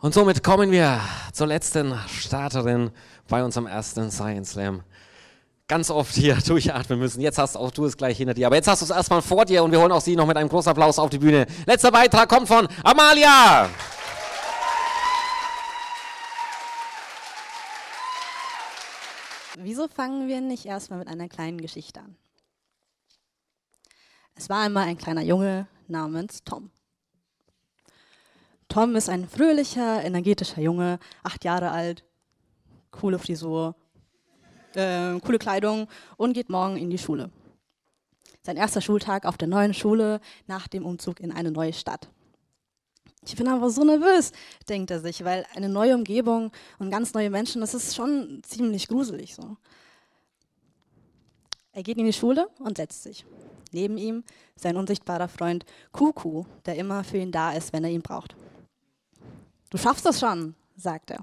Und somit kommen wir zur letzten Starterin bei unserem ersten Science Slam. Ganz oft hier durchatmen müssen. Jetzt hast auch du es gleich hinter dir. Aber jetzt hast du es erstmal vor dir und wir holen auch sie noch mit einem großen Applaus auf die Bühne. Letzter Beitrag kommt von Amalia. Wieso fangen wir nicht erstmal mit einer kleinen Geschichte an? Es war einmal ein kleiner Junge namens Tom. Tom ist ein fröhlicher, energetischer Junge, acht Jahre alt, coole Frisur, äh, coole Kleidung und geht morgen in die Schule. Sein erster Schultag auf der neuen Schule nach dem Umzug in eine neue Stadt. Ich bin aber so nervös, denkt er sich, weil eine neue Umgebung und ganz neue Menschen, das ist schon ziemlich gruselig so. Er geht in die Schule und setzt sich. Neben ihm sein unsichtbarer Freund Kuku, der immer für ihn da ist, wenn er ihn braucht. Du schaffst das schon, sagt er.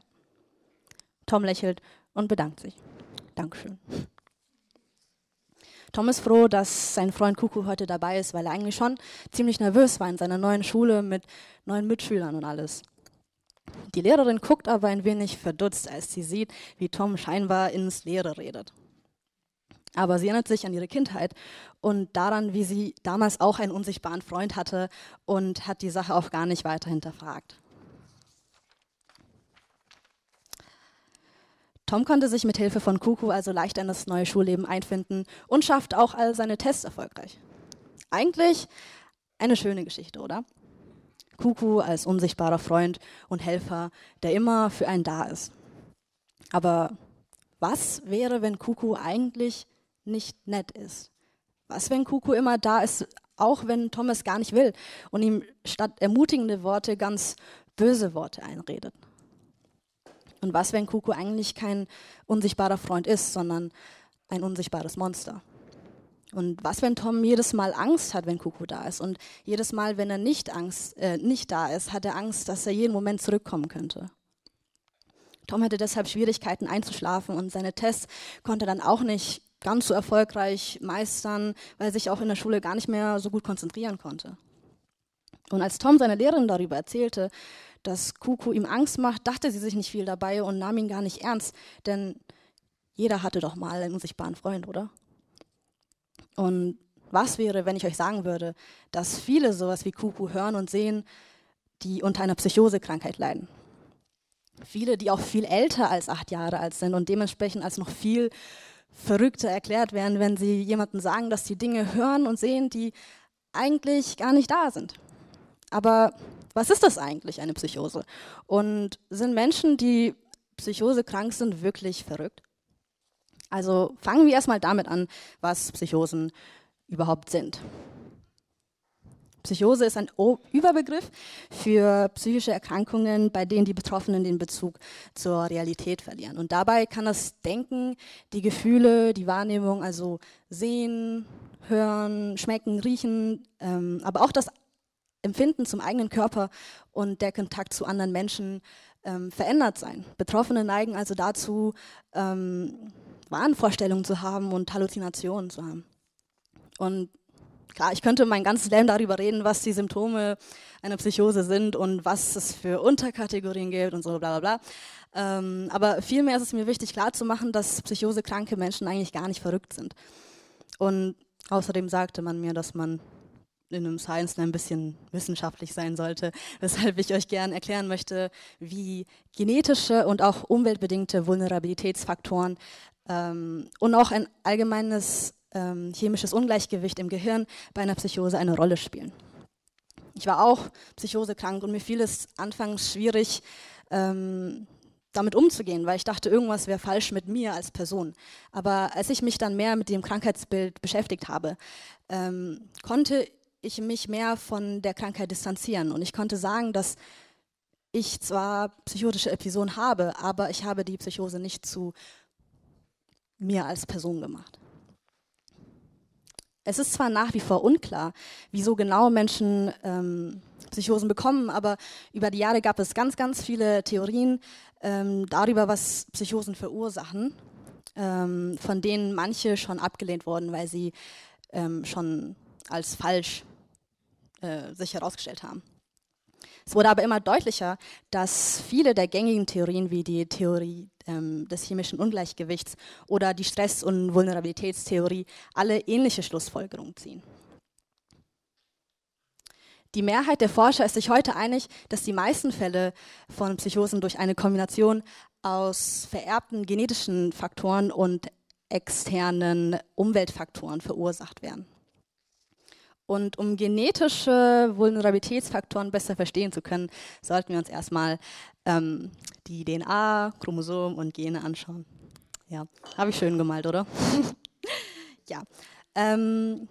Tom lächelt und bedankt sich. Dankeschön. Tom ist froh, dass sein Freund Kuku heute dabei ist, weil er eigentlich schon ziemlich nervös war in seiner neuen Schule mit neuen Mitschülern und alles. Die Lehrerin guckt aber ein wenig verdutzt, als sie sieht, wie Tom scheinbar ins Leere redet. Aber sie erinnert sich an ihre Kindheit und daran, wie sie damals auch einen unsichtbaren Freund hatte und hat die Sache auch gar nicht weiter hinterfragt. Tom konnte sich mit Hilfe von Kuku also leicht in das neue Schulleben einfinden und schafft auch all seine Tests erfolgreich. Eigentlich eine schöne Geschichte, oder? Kuku als unsichtbarer Freund und Helfer, der immer für einen da ist. Aber was wäre, wenn Kuku eigentlich nicht nett ist? Was, wenn Kuku immer da ist, auch wenn Tom es gar nicht will und ihm statt ermutigende Worte ganz böse Worte einredet? Und was, wenn Kuku eigentlich kein unsichtbarer Freund ist, sondern ein unsichtbares Monster? Und was, wenn Tom jedes Mal Angst hat, wenn Kuku da ist? Und jedes Mal, wenn er nicht, Angst, äh, nicht da ist, hat er Angst, dass er jeden Moment zurückkommen könnte. Tom hatte deshalb Schwierigkeiten einzuschlafen und seine Tests konnte er dann auch nicht ganz so erfolgreich meistern, weil er sich auch in der Schule gar nicht mehr so gut konzentrieren konnte. Und als Tom seiner Lehrerin darüber erzählte, dass Kuku ihm Angst macht, dachte sie sich nicht viel dabei und nahm ihn gar nicht ernst, denn jeder hatte doch mal einen unsichtbaren Freund, oder? Und was wäre, wenn ich euch sagen würde, dass viele sowas wie Kuku hören und sehen, die unter einer Psychosekrankheit leiden? Viele, die auch viel älter als acht Jahre alt sind und dementsprechend als noch viel verrückter erklärt werden, wenn sie jemandem sagen, dass sie Dinge hören und sehen, die eigentlich gar nicht da sind. Aber was ist das eigentlich, eine Psychose? Und sind Menschen, die psychosekrank sind, wirklich verrückt? Also fangen wir erstmal damit an, was Psychosen überhaupt sind. Psychose ist ein Überbegriff für psychische Erkrankungen, bei denen die Betroffenen den Bezug zur Realität verlieren. Und dabei kann das Denken, die Gefühle, die Wahrnehmung, also sehen, hören, schmecken, riechen, ähm, aber auch das Empfinden zum eigenen Körper und der Kontakt zu anderen Menschen ähm, verändert sein. Betroffene neigen also dazu, ähm, Wahnvorstellungen zu haben und Halluzinationen zu haben. Und klar, ich könnte mein ganzes Leben darüber reden, was die Symptome einer Psychose sind und was es für Unterkategorien gibt und so bla bla bla. Ähm, aber vielmehr ist es mir wichtig klarzumachen, dass psychosekranke Menschen eigentlich gar nicht verrückt sind. Und außerdem sagte man mir, dass man in einem Science ein bisschen wissenschaftlich sein sollte, weshalb ich euch gerne erklären möchte, wie genetische und auch umweltbedingte Vulnerabilitätsfaktoren ähm, und auch ein allgemeines ähm, chemisches Ungleichgewicht im Gehirn bei einer Psychose eine Rolle spielen. Ich war auch psychosekrank und mir fiel es anfangs schwierig, ähm, damit umzugehen, weil ich dachte, irgendwas wäre falsch mit mir als Person. Aber als ich mich dann mehr mit dem Krankheitsbild beschäftigt habe, ähm, konnte ich mich mehr von der Krankheit distanzieren. Und ich konnte sagen, dass ich zwar psychotische Episoden habe, aber ich habe die Psychose nicht zu mir als Person gemacht. Es ist zwar nach wie vor unklar, wieso genau Menschen ähm, Psychosen bekommen, aber über die Jahre gab es ganz, ganz viele Theorien ähm, darüber, was Psychosen verursachen, ähm, von denen manche schon abgelehnt wurden, weil sie ähm, schon als falsch äh, sich herausgestellt haben. Es wurde aber immer deutlicher, dass viele der gängigen Theorien wie die Theorie ähm, des chemischen Ungleichgewichts oder die Stress- und Vulnerabilitätstheorie alle ähnliche Schlussfolgerungen ziehen. Die Mehrheit der Forscher ist sich heute einig, dass die meisten Fälle von Psychosen durch eine Kombination aus vererbten genetischen Faktoren und externen Umweltfaktoren verursacht werden. Und um genetische Vulnerabilitätsfaktoren besser verstehen zu können, sollten wir uns erstmal ähm, die DNA, Chromosomen und Gene anschauen. Ja, habe ich schön gemalt, oder? ja. Ähm,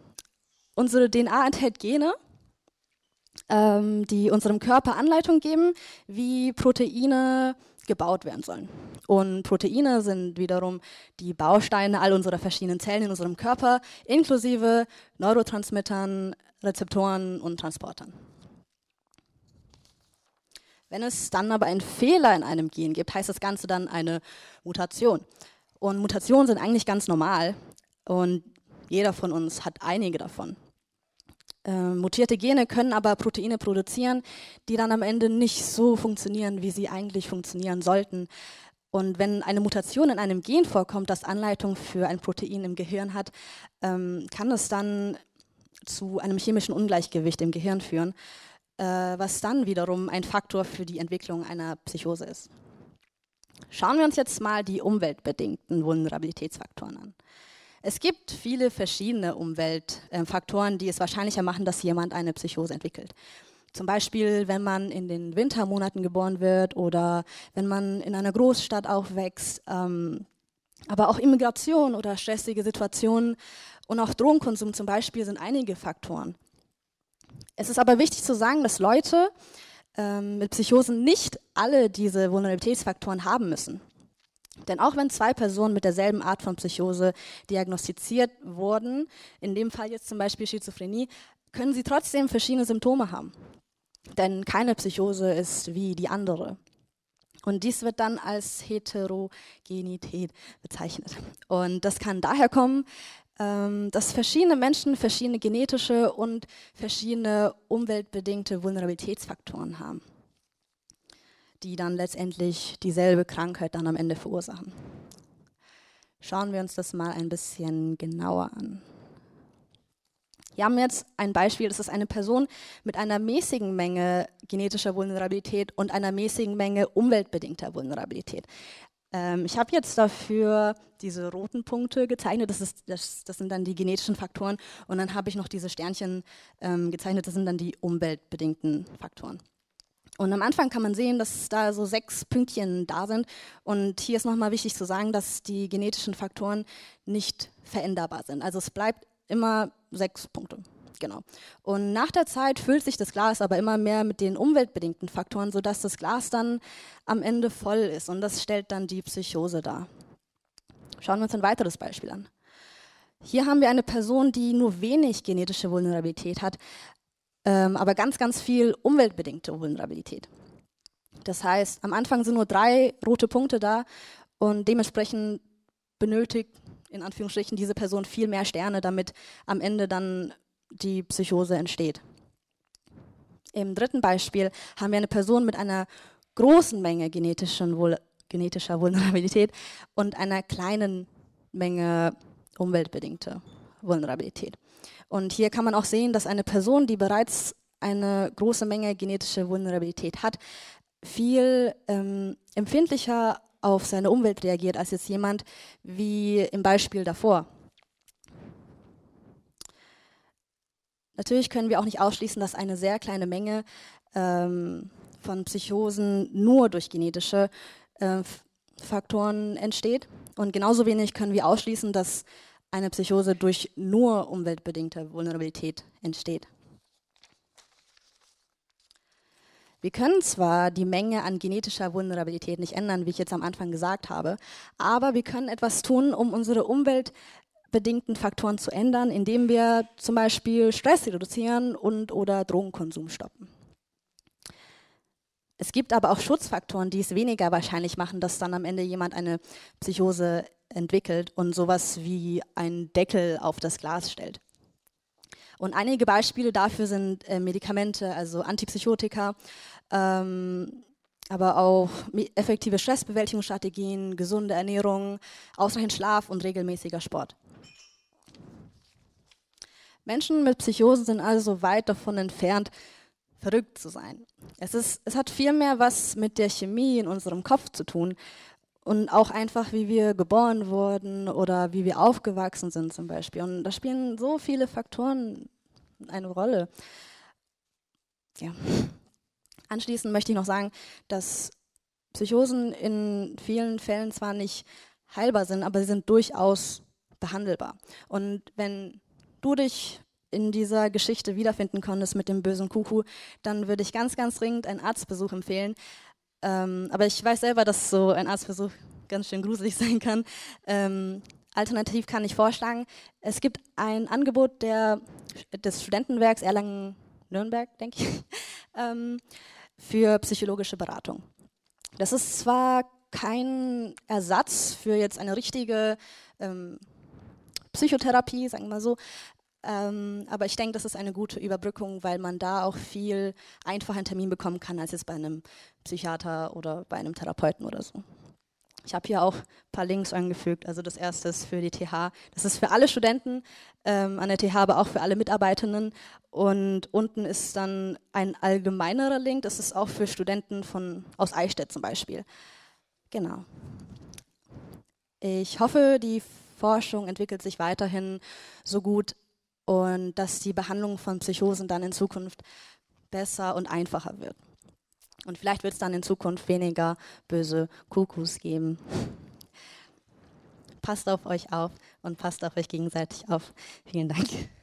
unsere DNA enthält Gene, ähm, die unserem Körper Anleitung geben, wie Proteine gebaut werden sollen. Und Proteine sind wiederum die Bausteine all unserer verschiedenen Zellen in unserem Körper, inklusive Neurotransmittern, Rezeptoren und Transportern. Wenn es dann aber einen Fehler in einem Gen gibt, heißt das Ganze dann eine Mutation. Und Mutationen sind eigentlich ganz normal und jeder von uns hat einige davon. Äh, mutierte Gene können aber Proteine produzieren, die dann am Ende nicht so funktionieren, wie sie eigentlich funktionieren sollten. Und wenn eine Mutation in einem Gen vorkommt, das Anleitung für ein Protein im Gehirn hat, ähm, kann es dann zu einem chemischen Ungleichgewicht im Gehirn führen, äh, was dann wiederum ein Faktor für die Entwicklung einer Psychose ist. Schauen wir uns jetzt mal die umweltbedingten Vulnerabilitätsfaktoren an. Es gibt viele verschiedene Umweltfaktoren, ähm, die es wahrscheinlicher machen, dass jemand eine Psychose entwickelt. Zum Beispiel, wenn man in den Wintermonaten geboren wird oder wenn man in einer Großstadt aufwächst. Ähm, aber auch Immigration oder stressige Situationen und auch Drogenkonsum zum Beispiel sind einige Faktoren. Es ist aber wichtig zu sagen, dass Leute ähm, mit Psychosen nicht alle diese Vulnerabilitätsfaktoren haben müssen. Denn auch wenn zwei Personen mit derselben Art von Psychose diagnostiziert wurden, in dem Fall jetzt zum Beispiel Schizophrenie, können sie trotzdem verschiedene Symptome haben. Denn keine Psychose ist wie die andere. Und dies wird dann als Heterogenität bezeichnet. Und das kann daher kommen, ähm, dass verschiedene Menschen verschiedene genetische und verschiedene umweltbedingte Vulnerabilitätsfaktoren haben die dann letztendlich dieselbe Krankheit dann am Ende verursachen. Schauen wir uns das mal ein bisschen genauer an. Wir haben jetzt ein Beispiel, das ist eine Person mit einer mäßigen Menge genetischer Vulnerabilität und einer mäßigen Menge umweltbedingter Vulnerabilität. Ähm, ich habe jetzt dafür diese roten Punkte gezeichnet, das, ist, das, das, sind dann die genetischen Faktoren und dann habe ich noch diese Sternchen ähm, gezeichnet, das sind dann die umweltbedingten Faktoren. Und am Anfang kann man sehen, dass da so sechs Pünktchen da sind. Und hier ist nochmal wichtig zu sagen, dass die genetischen Faktoren nicht veränderbar sind. Also es bleibt immer sechs Punkte. Genau. Und nach der Zeit füllt sich das Glas aber immer mehr mit den umweltbedingten Faktoren, sodass das Glas dann am Ende voll ist. Und das stellt dann die Psychose dar. Schauen wir uns ein weiteres Beispiel an. Hier haben wir eine Person, die nur wenig genetische Vulnerabilität hat, ähm, aber ganz, ganz viel umweltbedingte Vulnerabilität. Das heißt, am Anfang sind nur drei rote Punkte da und dementsprechend benötigt in Anführungsstrichen diese Person viel mehr Sterne, damit am Ende dann die Psychose entsteht. Im dritten Beispiel haben wir eine Person mit einer großen Menge Vul genetischer Vulnerabilität und einer kleinen Menge umweltbedingter Vulnerabilität. Und hier kann man auch sehen, dass eine Person, die bereits eine große Menge genetische Vulnerabilität hat, viel ähm, empfindlicher auf seine Umwelt reagiert als jetzt jemand wie im Beispiel davor. Natürlich können wir auch nicht ausschließen, dass eine sehr kleine Menge ähm, von Psychosen nur durch genetische äh, Faktoren entsteht. Und genauso wenig können wir ausschließen, dass eine Psychose durch nur umweltbedingte Vulnerabilität entsteht. Wir können zwar die Menge an genetischer Vulnerabilität nicht ändern, wie ich jetzt am Anfang gesagt habe, aber wir können etwas tun, um unsere umweltbedingten Faktoren zu ändern, indem wir zum Beispiel Stress reduzieren und oder Drogenkonsum stoppen. Es gibt aber auch Schutzfaktoren, die es weniger wahrscheinlich machen, dass dann am Ende jemand eine Psychose entwickelt und sowas wie einen Deckel auf das Glas stellt. Und einige Beispiele dafür sind äh, Medikamente, also Antipsychotika, ähm, aber auch effektive Stressbewältigungsstrategien, gesunde Ernährung, ausreichend Schlaf und regelmäßiger Sport. Menschen mit Psychosen sind also weit davon entfernt, verrückt zu sein. Es, ist, es hat vielmehr was mit der Chemie in unserem Kopf zu tun, und auch einfach, wie wir geboren wurden oder wie wir aufgewachsen sind zum Beispiel. Und da spielen so viele Faktoren eine Rolle. Ja. Anschließend möchte ich noch sagen, dass Psychosen in vielen Fällen zwar nicht heilbar sind, aber sie sind durchaus behandelbar. Und wenn du dich in dieser Geschichte wiederfinden konntest mit dem bösen Kuckuck, dann würde ich ganz, ganz dringend einen Arztbesuch empfehlen, ähm, aber ich weiß selber, dass so ein Arztbesuch ganz schön gruselig sein kann. Ähm, alternativ kann ich vorschlagen, es gibt ein Angebot der, des Studentenwerks Erlangen-Nürnberg, denke ich, ähm, für psychologische Beratung. Das ist zwar kein Ersatz für jetzt eine richtige ähm, Psychotherapie, sagen wir mal so, ähm, aber ich denke, das ist eine gute Überbrückung, weil man da auch viel einfacher einen Termin bekommen kann als jetzt bei einem Psychiater oder bei einem Therapeuten oder so. Ich habe hier auch ein paar Links angefügt. Also das erste ist für die TH. Das ist für alle Studenten ähm, an der TH, aber auch für alle Mitarbeitenden. Und unten ist dann ein allgemeinerer Link. Das ist auch für Studenten von, aus Eichstätt zum Beispiel. Genau. Ich hoffe, die Forschung entwickelt sich weiterhin so gut, und dass die Behandlung von Psychosen dann in Zukunft besser und einfacher wird. Und vielleicht wird es dann in Zukunft weniger böse Kuckus geben. Passt auf euch auf und passt auf euch gegenseitig auf. Vielen Dank.